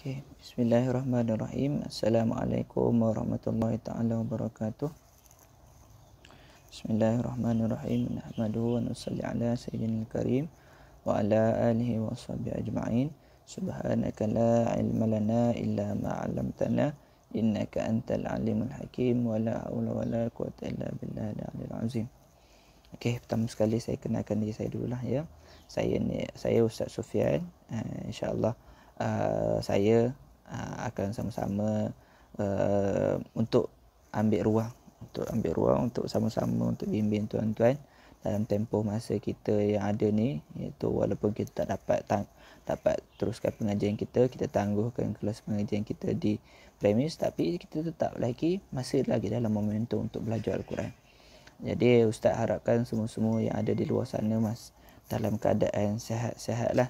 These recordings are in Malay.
Okay. Bismillahirrahmanirrahim. Assalamualaikum warahmatullahi taala wabarakatuh. Bismillahirrahmanirrahim. Nahmaduhu wa nusalli ala sayyidina karim wa ala alihi wa sahbihi ajma'in. Subhanaka la ilma lana illa ma 'allamtana innaka antal alimul hakim wa la haula wa la quwwata illa billahil aliyil azim. Okey, pertama sekali saya kenalkan diri saya dululah ya. Saya ni saya Ustaz Sufian. Uh, eh, insya uh, saya uh, akan sama-sama uh, untuk ambil ruang untuk ambil ruang untuk sama-sama untuk bimbing tuan-tuan dalam tempoh masa kita yang ada ni iaitu walaupun kita tak dapat tang- dapat teruskan pengajian kita kita tangguhkan kelas pengajian kita di premis tapi kita tetap lagi masih lagi dalam momentum untuk belajar al-Quran. Jadi ustaz harapkan semua-semua yang ada di luar sana mas dalam keadaan sehat-sehatlah,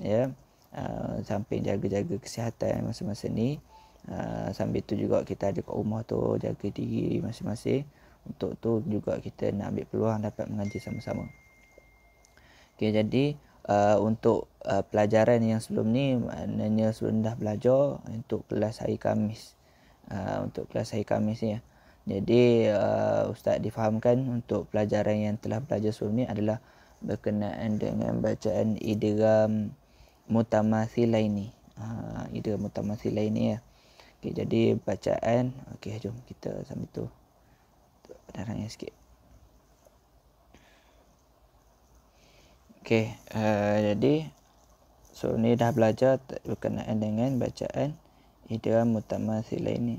Ya. Ah, samping jaga-jaga kesihatan masa-masa ni uh, sambil tu juga kita ada kat rumah tu jaga diri masing-masing untuk tu juga kita nak ambil peluang dapat mengaji sama-sama okey jadi Uh, untuk uh, pelajaran yang sebelum ni maknanya sudah dah belajar untuk kelas hari Kamis. uh, untuk kelas hari Khamis ni ya. jadi uh, ustaz difahamkan untuk pelajaran yang telah belajar sebelum ni adalah berkenaan dengan bacaan idgham mutamathilaini. Ha, ide mutamathilaini ya. Okay, jadi bacaan. Okey, jom kita sambil tu. Darangnya sikit. Okey, uh, jadi so ni dah belajar berkenaan dengan bacaan idea mutamathilaini. ini.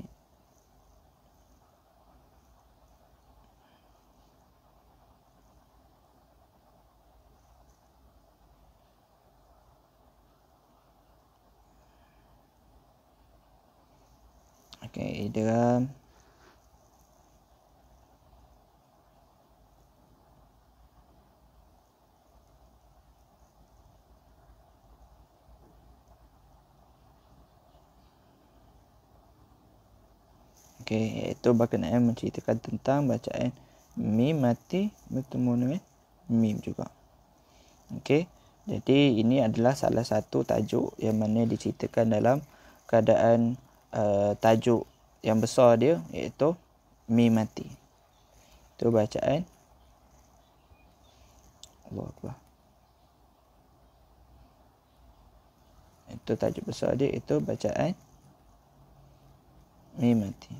Okay, dia Okay, itu bahkan ayat menceritakan tentang bacaan mim mati bertemu dengan mim juga. Okay, jadi ini adalah salah satu tajuk yang mana diceritakan dalam keadaan uh, tajuk yang besar dia iaitu Mi Mati. Itu bacaan. Allah Akbar. Itu tajuk besar dia itu bacaan Mi Mati.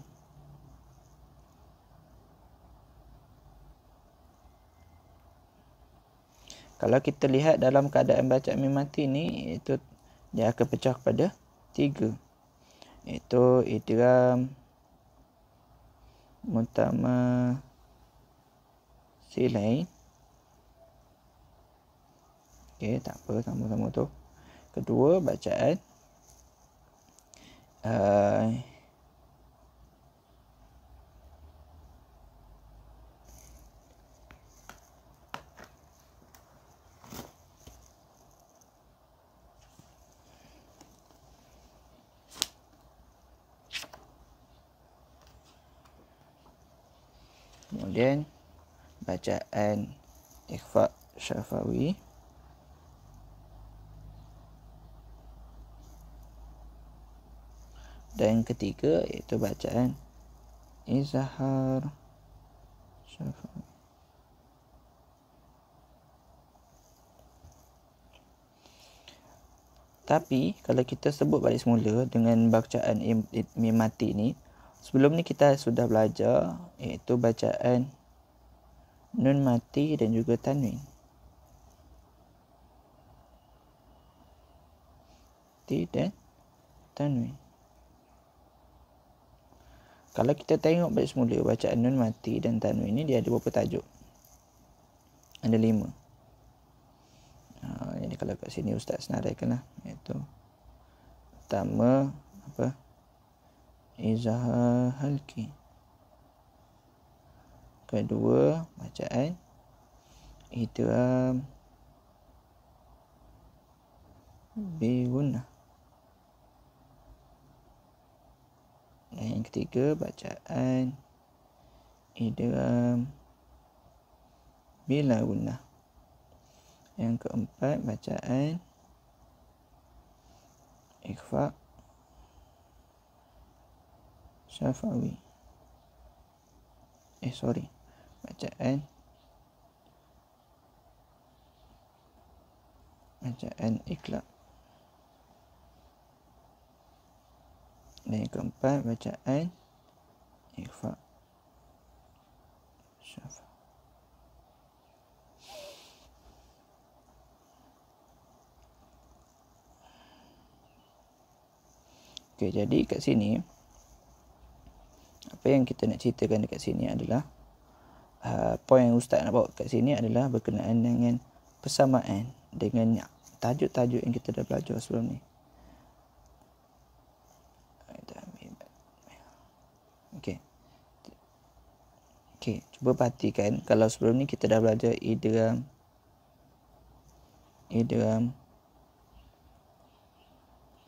Kalau kita lihat dalam keadaan baca mimati ni itu dia akan pecah kepada tiga itu idram mutama silai Okey, tak apa sama-sama tu. Kedua bacaan uh, Kemudian bacaan ikhfa syafawi. Dan ketiga iaitu bacaan izhar syafawi. Tapi kalau kita sebut balik mula dengan bacaan mimati ni, Sebelum ni kita sudah belajar iaitu bacaan nun mati dan juga tanwin. Mati dan tanwin. Kalau kita tengok balik semula bacaan nun mati dan tanwin ni dia ada beberapa tajuk? Ada lima. Ha, jadi kalau kat sini ustaz senaraikan lah. Iaitu pertama apa? halki. Kedua bacaan itu am biguna. Dan yang ketiga bacaan itu am bila guna. Yang keempat bacaan ikhfa' Syafawi Eh sorry Bacaan Bacaan ikhlas Dan yang keempat bacaan Ikhfa Syafa Okay jadi kat sini apa yang kita nak ceritakan dekat sini adalah uh, poin yang ustaz nak bawa dekat sini adalah berkenaan dengan persamaan dengan tajuk-tajuk yang kita dah belajar sebelum ni. Okey. Okey, cuba perhatikan kalau sebelum ni kita dah belajar idram idram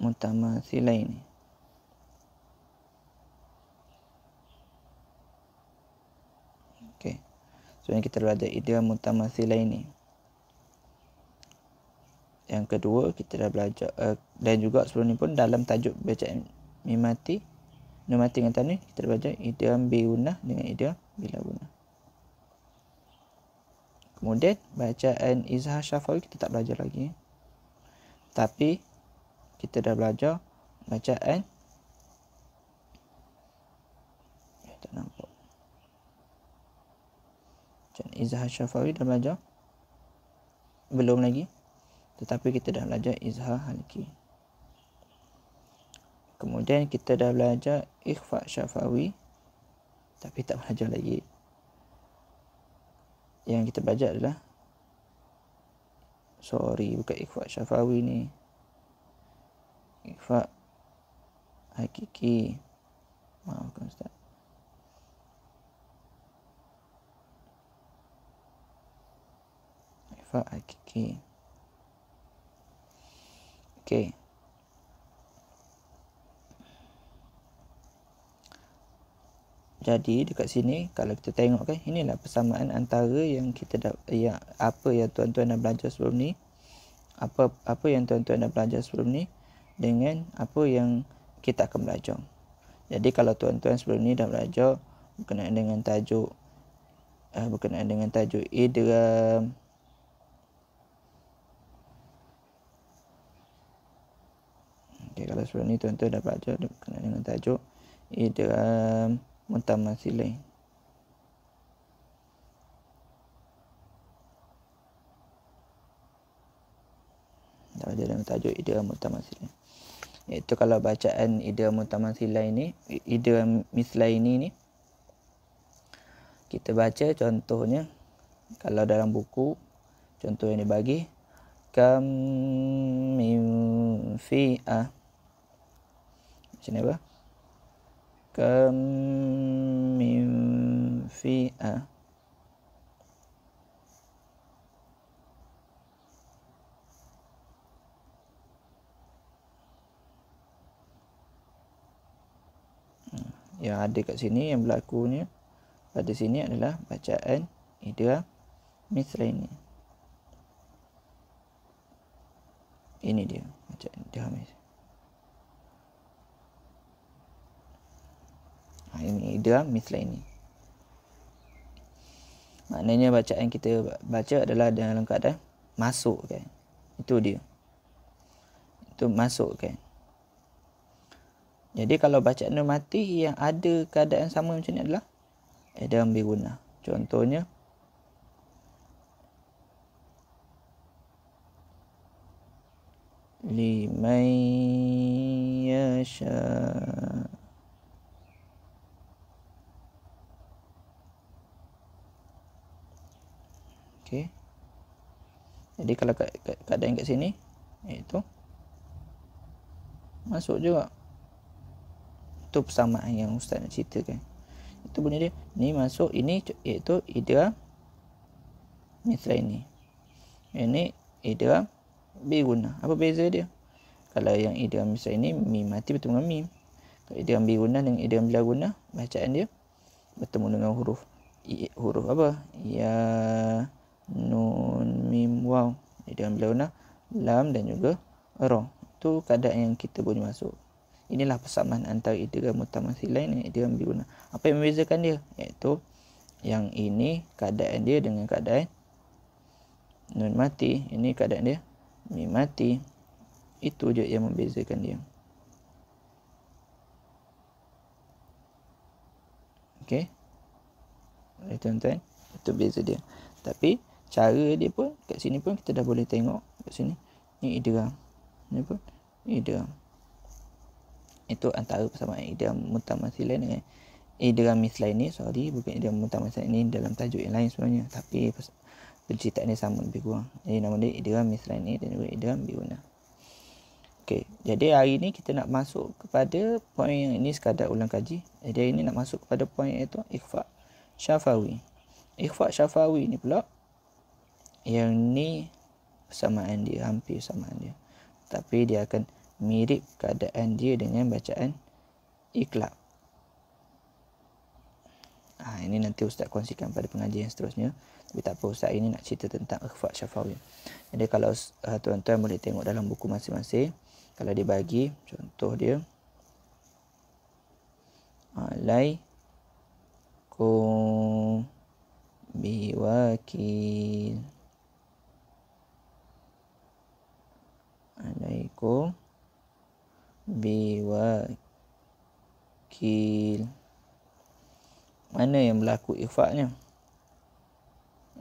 mutamatsilain ni. Sebenarnya kita dah ada idea mutamathila ini. Yang kedua, kita dah belajar uh, dan juga sebelum ni pun dalam tajuk bacaan mimati mimati dengan tanwin kita dah belajar idea biunah dengan idea bila guna. Kemudian bacaan izhar syafal kita tak belajar lagi. Tapi kita dah belajar bacaan eh, Tak nampak macam izhar syafawi dah belajar? Belum lagi. Tetapi kita dah belajar izhar halki. Kemudian kita dah belajar ikhfa syafawi. Tapi tak belajar lagi. Yang kita belajar adalah Sorry, bukan ikhfa syafawi ni. Ikhfa hakiki. Maafkan Ustaz. شفائك كي كي Jadi dekat sini kalau kita tengok kan inilah persamaan antara yang kita dah ya apa ya tuan-tuan dah belajar sebelum ni apa apa yang tuan-tuan dah belajar sebelum ni dengan apa yang kita akan belajar. Jadi kalau tuan-tuan sebelum ni dah belajar berkenaan dengan tajuk uh, berkenaan dengan tajuk idram Okay, kalau sebelum ni tuan-tuan dah baca berkenaan dengan tajuk idram mutamasilin. Dah baca dengan tajuk idram mutamasilin. Itu kalau bacaan idram mutamasilin ni, idram mislain ni ni kita baca contohnya kalau dalam buku contoh yang dia bagi kam mim fi'ah sini apa kam min fi'a yang ada kat sini yang berlakunya pada sini adalah bacaan idra misra ini ini dia bacaan idra misra Ah, ini dia lah ini maknanya bacaan kita baca adalah dalam keadaan masuk kan itu dia itu masuk kan jadi kalau bacaan dia mati yang ada keadaan sama macam ni adalah Adam biruna contohnya lima yasha' okey jadi kalau kat, kat keadaan kat sini iaitu masuk juga Tu persamaan yang ustaz nak ceritakan itu bunyi dia ni masuk ini iaitu idea mitra ini ini idea biruna apa beza dia kalau yang idea mitra ini mi mati bertemu dengan mi kalau idea biruna dengan idea bilaguna bacaan dia bertemu dengan huruf I, huruf apa ya nun mim waw dia ambil warna lam dan juga ra tu keadaan yang kita boleh masuk inilah persamaan antara idgham mutamma silain dan idgham bi guna apa yang membezakan dia iaitu yang ini keadaan dia dengan keadaan nun mati ini keadaan dia mim mati itu je yang membezakan dia Okay, itu tuan itu beza dia. Tapi cara dia pun kat sini pun kita dah boleh tengok kat sini ni idram ni pun idram itu antara persamaan idram mutamathilan dengan idram mislain ini, sorry bukan idram mutamathilan ini dalam tajuk yang lain sebenarnya tapi cerita ni sama lebih kurang jadi nama dia idram mislain ini dan juga idram biuna Okay. Jadi hari ni kita nak masuk kepada poin yang ini sekadar ulang kaji. Jadi hari ni nak masuk kepada poin iaitu ikhfa syafawi. Ikhfa syafawi ni pula yang ni samaan dia hampir samaan dia tapi dia akan mirip keadaan dia dengan bacaan ikhlab ha, ini nanti ustaz kongsikan pada pengajian seterusnya tapi tak apa ustaz ini nak cerita tentang ikhfa' syafawi jadi kalau uh, tuan-tuan boleh tengok dalam buku masing-masing kalau dia bagi contoh dia alai ku biwakil alaikum biwakil mana yang berlaku ifaknya?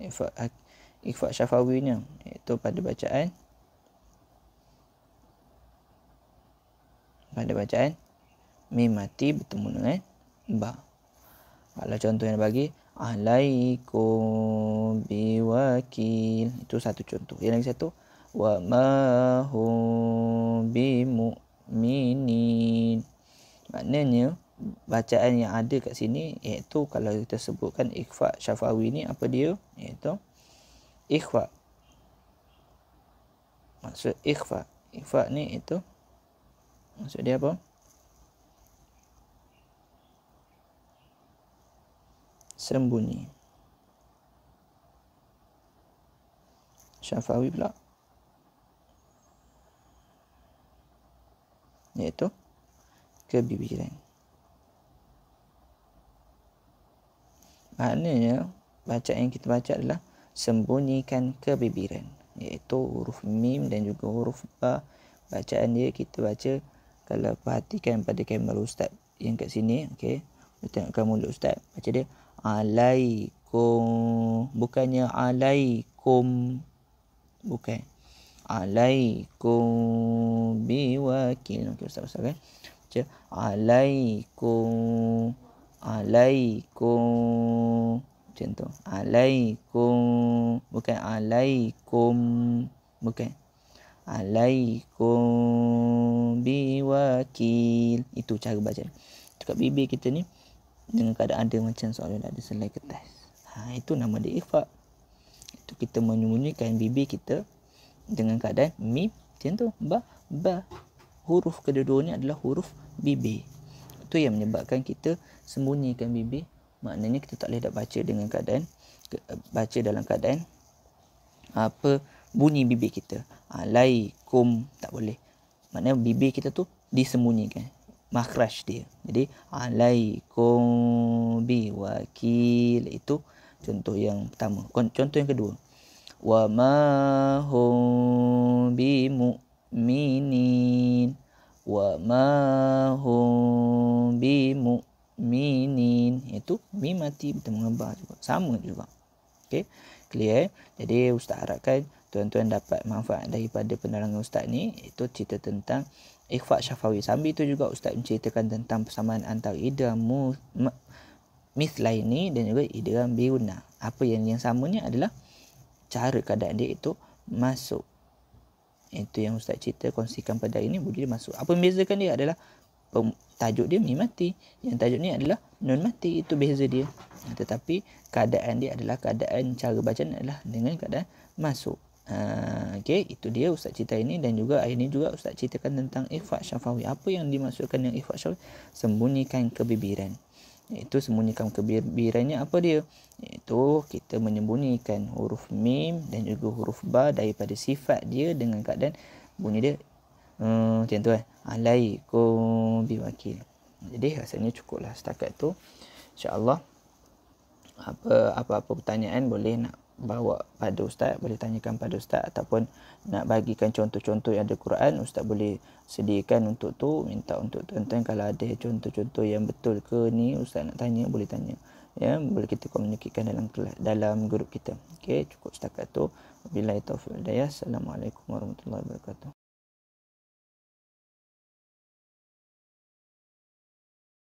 Ifak ikhfa' syafawinya iaitu pada bacaan pada bacaan mim mati bertemu dengan ba kalau contoh yang bagi alaikum biwakil itu satu contoh yang lagi satu وما هم بمؤمنين maknanya bacaan yang ada kat sini iaitu kalau kita sebutkan ikhfa syafawi ni apa dia iaitu ikhfa maksud ikhfa ikhfa ni itu maksud dia apa sembunyi syafawi pula iaitu kebibiran. Maknanya baca yang kita baca adalah sembunyikan kebibiran iaitu huruf mim dan juga huruf ba bacaan dia kita baca kalau perhatikan pada kamera ustaz yang kat sini okay? kita tengokkan mulut ustaz baca dia alaikum bukannya alaikum bukan alaikum biwakil okey ustaz ustaz kan baca alaikum alaikum macam tu alaikum bukan alaikum bukan alaikum biwakil itu cara baca dekat bibi kita ni dengan keadaan ada macam soalan ada selai kertas ha itu nama dia ifak itu kita menyembunyikan bibi kita dengan keadaan mi macam tu ba ba huruf kedua-dua ni adalah huruf bibir itu yang menyebabkan kita sembunyikan bibir maknanya kita tak boleh dapat baca dengan keadaan ke, baca dalam keadaan apa bunyi bibir kita alaikum tak boleh maknanya bibir kita tu disembunyikan makhraj dia jadi alaikum biwakil itu contoh yang pertama contoh yang kedua وما هم بمؤمنين وما هم بمؤمنين itu mim mati betul mengembar juga sama juga okey clear eh? jadi ustaz harapkan tuan-tuan dapat manfaat daripada penerangan ustaz ni itu cerita tentang ikhfa syafawi sambil itu juga ustaz menceritakan tentang persamaan antara idam mu mislaini dan juga idam biuna. apa yang yang samanya adalah cara keadaan dia itu masuk. Itu yang Ustaz cerita kongsikan pada hari ini boleh masuk. Apa membezakan dia adalah tajuk dia mim mati. Yang tajuk ni adalah nun mati. Itu beza dia. Ha, tetapi keadaan dia adalah keadaan cara bacaan adalah dengan keadaan masuk. Uh, okay, itu dia Ustaz cerita ini dan juga hari ini juga Ustaz ceritakan tentang ikhfa syafawi. Apa yang dimaksudkan dengan ikhfa syafawi? Sembunyikan kebibiran. Iaitu sembunyikan kebiranya apa dia? Iaitu kita menyembunyikan huruf mim dan juga huruf ba daripada sifat dia dengan keadaan bunyi dia hmm, macam tu Eh? Alaikum biwakil. Jadi rasanya cukuplah lah setakat tu. InsyaAllah apa, apa-apa pertanyaan boleh nak bawa pada ustaz boleh tanyakan pada ustaz ataupun nak bagikan contoh-contoh yang ada Quran ustaz boleh sediakan untuk tu minta untuk tuan-tuan kalau ada contoh-contoh yang betul ke ni ustaz nak tanya boleh tanya ya boleh kita komunikasikan dalam kelas dalam grup kita okey cukup setakat tu billahi taufiq hidayah assalamualaikum warahmatullahi wabarakatuh